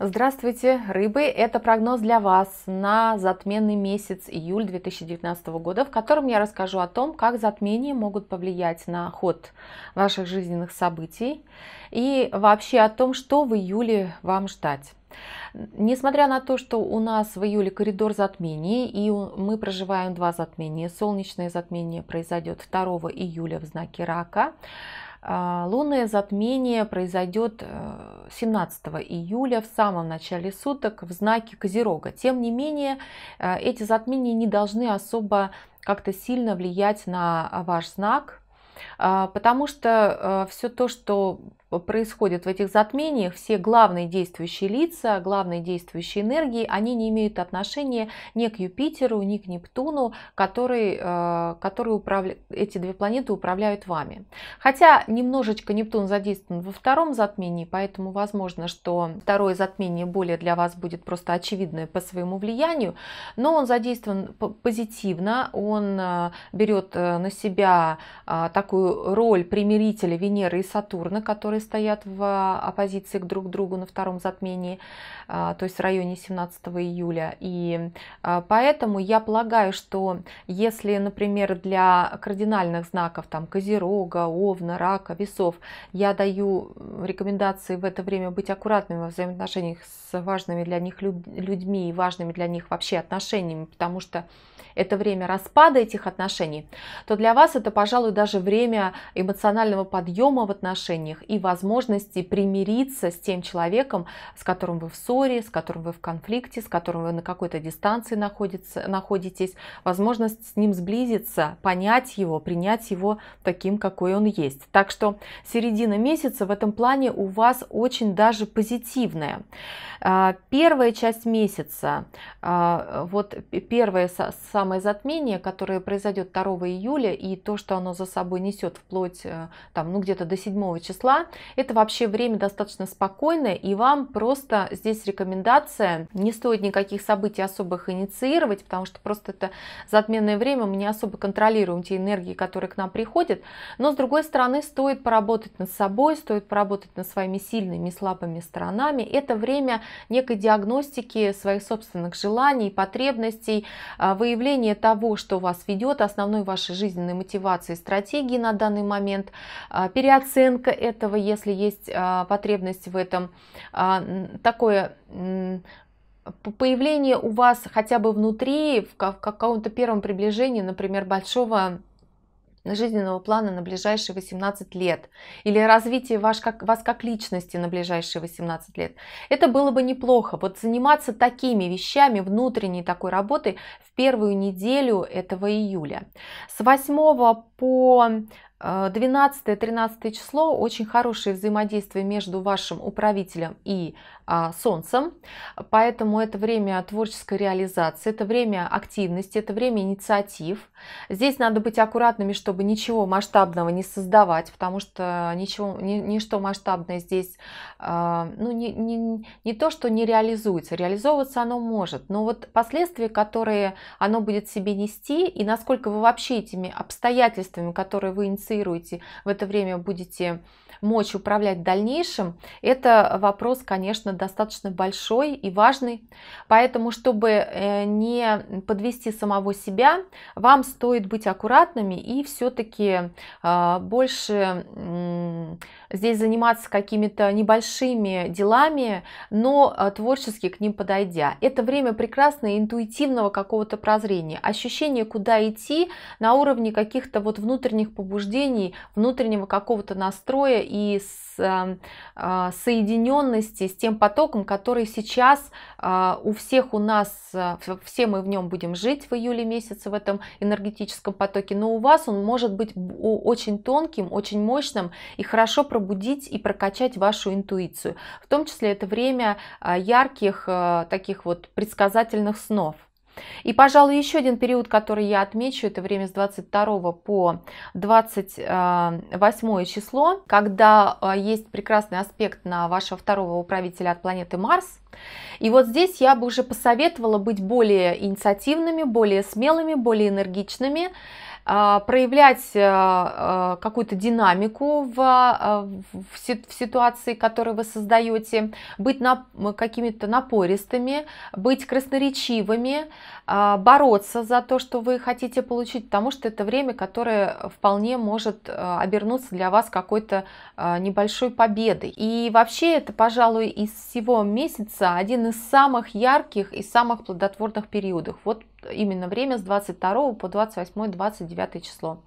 Здравствуйте, рыбы! Это прогноз для вас на затменный месяц июль 2019 года, в котором я расскажу о том, как затмения могут повлиять на ход ваших жизненных событий и вообще о том, что в июле вам ждать. Несмотря на то, что у нас в июле коридор затмений, и мы проживаем два затмения, солнечное затмение произойдет 2 июля в знаке рака, а, лунное затмение произойдет 17 э, июля в самом начале суток в знаке Козерога. Тем не менее, э, эти затмения не должны особо как-то сильно влиять на а, ваш знак, а, потому что э, все то, что происходит в этих затмениях, все главные действующие лица, главные действующие энергии, они не имеют отношения ни к Юпитеру, ни к Нептуну, который, э, который управля... эти две планеты управляют вами. Хотя немножечко Нептун задействован во втором затмении, поэтому возможно, что второе затмение более для вас будет просто очевидное по своему влиянию, но он задействован позитивно, он э, берет э, на себя такую роль примирителя Венеры и Сатурна, который которые стоят в а, оппозиции к друг другу на втором затмении, а, то есть в районе 17 июля. И а, поэтому я полагаю, что если, например, для кардинальных знаков, там, Козерога, Овна, Рака, Весов, я даю рекомендации в это время быть аккуратными во взаимоотношениях с важными для них людьми и важными для них вообще отношениями, потому что это время распада этих отношений, то для вас это, пожалуй, даже время эмоционального подъема в отношениях и, в возможности примириться с тем человеком, с которым вы в ссоре, с которым вы в конфликте, с которым вы на какой-то дистанции находитесь, возможность с ним сблизиться, понять его, принять его таким, какой он есть. Так что середина месяца в этом плане у вас очень даже позитивная. А, первая часть месяца, а, вот первое самое затмение, которое произойдет 2 июля, и то, что оно за собой несет вплоть э, там, ну, где-то до 7 числа, это вообще время достаточно спокойное, и вам просто здесь рекомендация, не стоит никаких событий особых инициировать, потому что просто это затменное время, мы не особо контролируем те энергии, которые к нам приходят, но с другой стороны стоит поработать над собой, стоит поработать над своими сильными и слабыми сторонами. Это время некой диагностики своих собственных желаний, потребностей, а, выявления того, что вас ведет, основной вашей жизненной мотивации, стратегии на данный момент, а, переоценка этого, если есть а, потребность в этом, а, такое появление у вас хотя бы внутри, в каком-то первом приближении, например, большого жизненного плана на ближайшие 18 лет или развитие ваш, как, вас как личности на ближайшие 18 лет. Это было бы неплохо. Вот заниматься такими вещами, внутренней такой работы в первую неделю этого июля. С 8 по 12-13 э, число очень хорошее взаимодействие между вашим управителем и а, солнцем, поэтому это время творческой реализации, это время активности, это время инициатив. Здесь надо быть аккуратными, чтобы ничего масштабного не создавать, потому что ничего, ни, ничто масштабное здесь а, ну, не, не, не то, что не реализуется, реализовываться оно может, но вот последствия, которые оно будет себе нести и насколько вы вообще этими обстоятельствами обстоятельствами, которые вы инициируете, в это время будете мочь управлять дальнейшим, это вопрос, конечно, достаточно большой и важный. Поэтому, чтобы э, не подвести самого себя, вам стоит быть аккуратными и все-таки а, больше здесь заниматься какими-то небольшими делами, но а, творчески к ним подойдя. Это время прекрасное интуитивного какого-то прозрения, ощущение, куда идти на уровне каких-то вот внутренних побуждений, внутреннего какого-то настроя и с, эм, а, соединенности с тем потоком, который сейчас а, у всех у нас, э, все мы в нем будем жить в июле месяце в этом энергетическом потоке, но у вас он может быть очень тонким, очень мощным и хорошо пробудить и прокачать вашу интуицию. В том числе это время а, ярких э, таких вот предсказательных снов. И, пожалуй, еще один период, который я отмечу, это время с 22 по 28 число, когда э, есть прекрасный аспект на вашего второго управителя от планеты Марс. И вот здесь я бы уже посоветовала быть более инициативными, более смелыми, более энергичными, а, проявлять э, э, какую-то динамику в, э, в ситуации, которую вы создаете, быть на, какими-то напористыми, быть красноречивыми, а, бороться за то, что вы хотите получить, потому что это время, которое вполне может обернуться для вас какой-то небольшой победой. И вообще это, пожалуй, из всего месяца один из самых ярких и самых плодотворных периодов. Вот именно время с 22 по 28-29 число.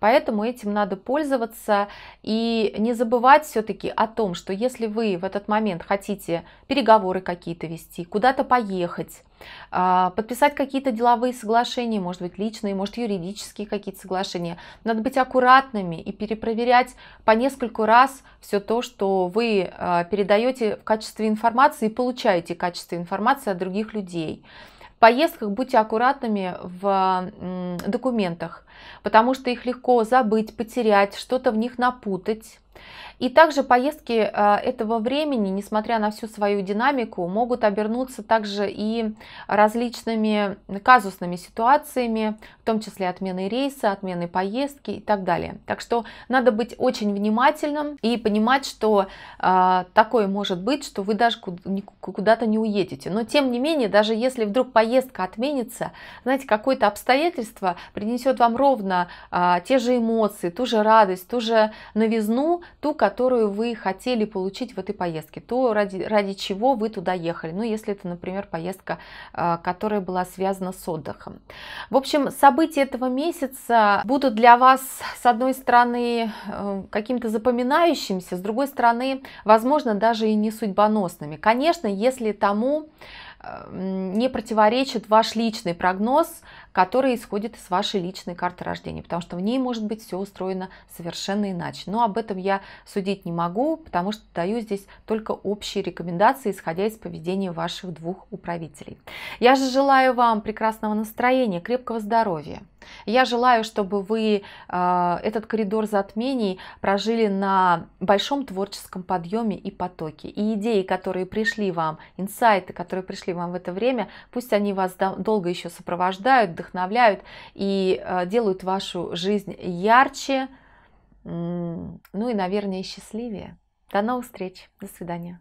Поэтому этим надо пользоваться и не забывать все-таки о том, что если вы в этот момент хотите переговоры какие-то вести, куда-то поехать, а, подписать какие-то деловые соглашения, может быть личные, может юридические какие-то соглашения. Надо быть аккуратными и перепроверять по нескольку раз все то, что вы а, передаете в качестве информации и получаете в качестве информации от других людей поездках будьте аккуратными в документах, потому что их легко забыть, потерять, что-то в них напутать. И также поездки э, этого времени, несмотря на всю свою динамику, могут обернуться также и различными казусными ситуациями, в том числе отмены рейса, отмены поездки и так далее. Так что надо быть очень внимательным и понимать, что э, такое может быть, что вы даже куда-то не уедете. Но тем не менее, даже если вдруг поездка отменится, знаете, какое-то обстоятельство принесет вам ровно э, те же эмоции, ту же радость, ту же новизну, ту, которую вы хотели получить в этой поездке, то ради, ради чего вы туда ехали. Ну, если это, например, поездка, э, которая была связана с отдыхом. В общем, события этого месяца будут для вас, с одной стороны, э, каким-то запоминающимся, с другой стороны, возможно, даже и не судьбоносными. Конечно, если тому не противоречит ваш личный прогноз, который исходит из вашей личной карты рождения, потому что в ней может быть все устроено совершенно иначе. Но об этом я судить не могу, потому что даю здесь только общие рекомендации, исходя из поведения ваших двух управителей. Я же желаю вам прекрасного настроения, крепкого здоровья. Я желаю, чтобы вы э, этот коридор затмений прожили на большом творческом подъеме и потоке. И идеи, которые пришли вам, инсайты, которые пришли вам в это время. Пусть они вас долго еще сопровождают, вдохновляют и э, делают вашу жизнь ярче, ну и, наверное, счастливее. До новых встреч. До свидания.